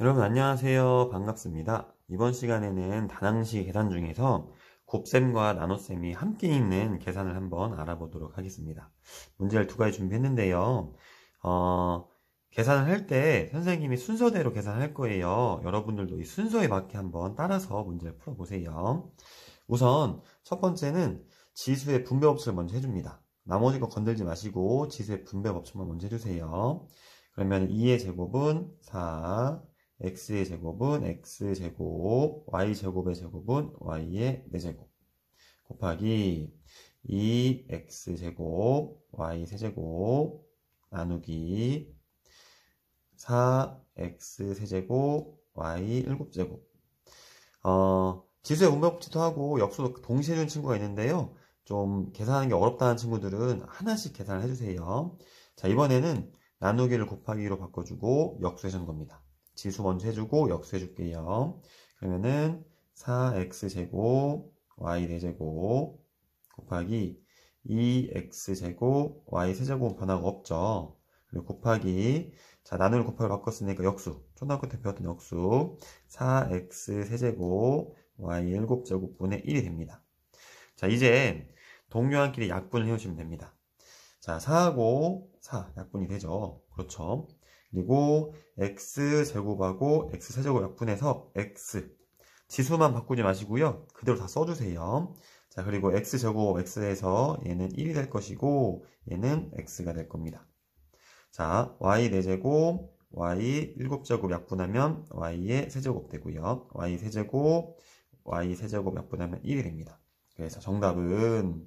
여러분 안녕하세요. 반갑습니다. 이번 시간에는 다낭시 계산 중에서 곱셈과 나눗셈이 함께 있는 계산을 한번 알아보도록 하겠습니다. 문제를 두 가지 준비했는데요. 어, 계산을 할 때 선생님이 순서대로 계산할 거예요. 여러분들도 이 순서에 맞게 한번 따라서 문제를 풀어보세요. 우선 첫 번째는 지수의 분배법칙을 먼저 해줍니다. 나머지 거 건들지 마시고 지수의 분배법칙만 먼저 해주세요. 그러면 2의 제곱은 4, x의 제곱은 x제곱, y제곱의 제곱은 y의 4제곱 곱하기 2x제곱, y세제곱 나누기 4x세제곱, y7제곱 어, 지수의 문법법칙도 하고 역수도 동시에 준 친구가 있는데요. 좀 계산하는 게 어렵다는 친구들은 하나씩 계산을 해주세요. 자, 이번에는 나누기를 곱하기로 바꿔주고 역수해주는 겁니다. 지수 먼저 해주고 역수 해줄게요. 그러면은 4x제곱 y4제곱 곱하기 2x제곱 y3제곱은 변화가 없죠. 그리고 곱하기 자 나눌 곱하기 바꿨으니까 역수 초등학교 때 배웠던 역수 4x3제곱 y7제곱분의 1이 됩니다. 자 이제 동료한끼리 약분을 해오시면 됩니다. 자 4하고 4 약분이 되죠. 그렇죠. 그리고 x제곱하고 x세제곱 약분해서 x 지수만 바꾸지 마시고요. 그대로 다 써주세요. 자 그리고 x제곱 x에서 얘는 1이 될 것이고 얘는 x가 될 겁니다. 자 y 4제곱 y 7제곱 약분하면 y의 세제곱 되고요. y 세제곱 y 세제곱 약분하면 1이 됩니다. 그래서 정답은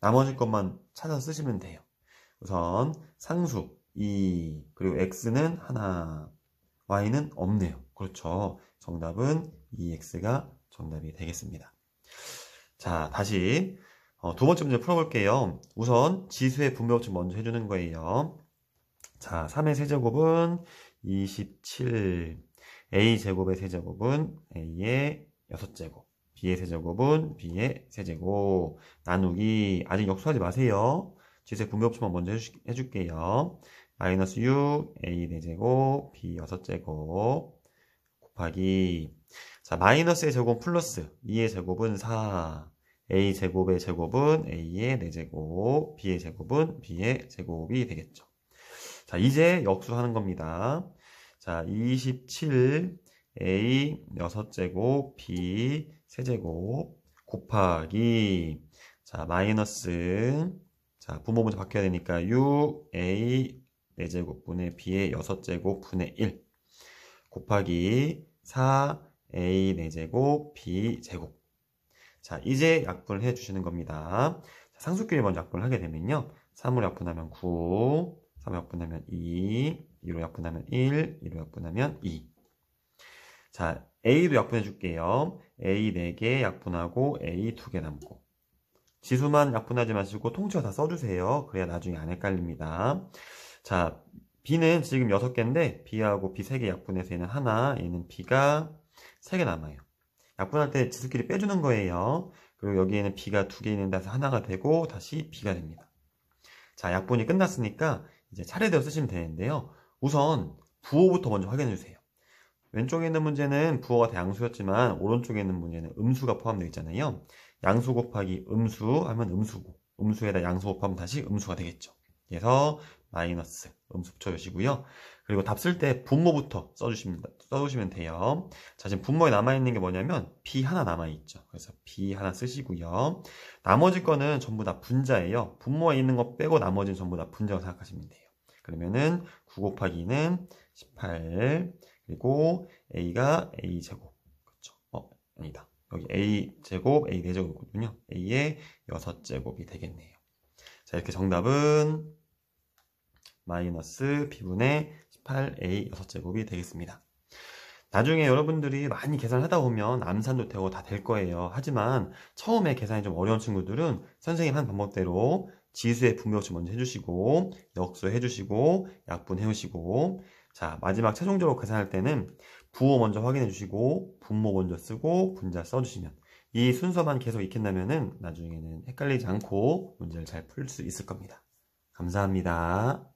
나머지 것만 찾아 쓰시면 돼요. 우선 상수 2 그리고 x는 하나 y는 없네요. 그렇죠. 정답은 2x가 정답이 되겠습니다. 자, 다시 어, 두 번째 문제 풀어볼게요. 우선 지수의 분배법칙 먼저 해주는 거예요. 자, 3의 세제곱은 27, a 제곱의 세제곱은 a의 6제곱, b의 세제곱은 b의 세제곱 나누기 아직 역수하지 마세요. 지수의 분배법칙만 먼저 해주, 해줄게요. 마이너스 6, a 4제곱, b 6제곱 곱하기 자 마이너스의 제곱 은 플러스 2의 제곱은 4 a 제곱의 제곱은 a의 4제곱, b의 제곱은 b의 제곱이 되겠죠. 자 이제 역수하는 겁니다. 자 27, a 6제곱, b 3제곱 곱하기 자 마이너스 자부모 먼저 바뀌어야 되니까 6a 4제곱분의 b의 6제곱분의 1 곱하기 4a 4제곱 b 제곱 자 이제 약분을 해주시는 겁니다 상수끼리 먼저 약분을 하게 되면요 3으로 약분하면 9 3으로 약분하면 2 2로 약분하면 1 2로 약분하면 2 자, A도 약분해 줄게요. A 4개 약분하고 A 2개 남고. 지수만 약분하지 마시고 통째로 다 써주세요. 그래야 나중에 안 헷갈립니다. 자, B는 지금 6개인데 B하고 B 3개 약분해서 얘는 하나, 얘는 B가 3개 남아요. 약분할 때 지수끼리 빼주는 거예요. 그리고 여기에는 B가 2개 있는데 서 하나가 되고 다시 B가 됩니다. 자, 약분이 끝났으니까 이제 차례대로 쓰시면 되는데요. 우선 부호부터 먼저 확인해 주세요. 왼쪽에 있는 문제는 부호가 대양수였지만 오른쪽에 있는 문제는 음수가 포함되어 있잖아요. 양수 곱하기 음수 하면 음수고 음수에다 양수 곱하면 다시 음수가 되겠죠. 그래서 마이너스 음수 붙여주시고요. 그리고 답 쓸 때 분모부터 써주십니다. 써주시면 돼요. 자, 지금 분모에 남아있는 게 뭐냐면 B 하나 남아있죠. 그래서 B 하나 쓰시고요. 나머지 거는 전부 다 분자예요. 분모에 있는 거 빼고 나머지는 전부 다 분자라고 생각하시면 돼요. 그러면은 9 곱하기는 18 그리고 A가 A 제곱 그렇 어, 아니다. 여기 A 제곱, A 4제곱이군요. A의 6제곱이 되겠네요. 자, 이렇게 정답은 마이너스 b분의 18a 6제곱이 되겠습니다. 나중에 여러분들이 많이 계산하다 보면 암산도 되고 다 될 거예요. 하지만 처음에 계산이 좀 어려운 친구들은 선생님 한 방법대로 지수의 분배수 먼저 해주시고 역수 해주시고 약분 해주시고 자 마지막 최종적으로 계산할 때는 부호 먼저 확인해 주시고 분모 먼저 쓰고 분자 써주시면 이 순서만 계속 익힌다면은 나중에는 헷갈리지 않고 문제를 잘 풀 수 있을 겁니다. 감사합니다.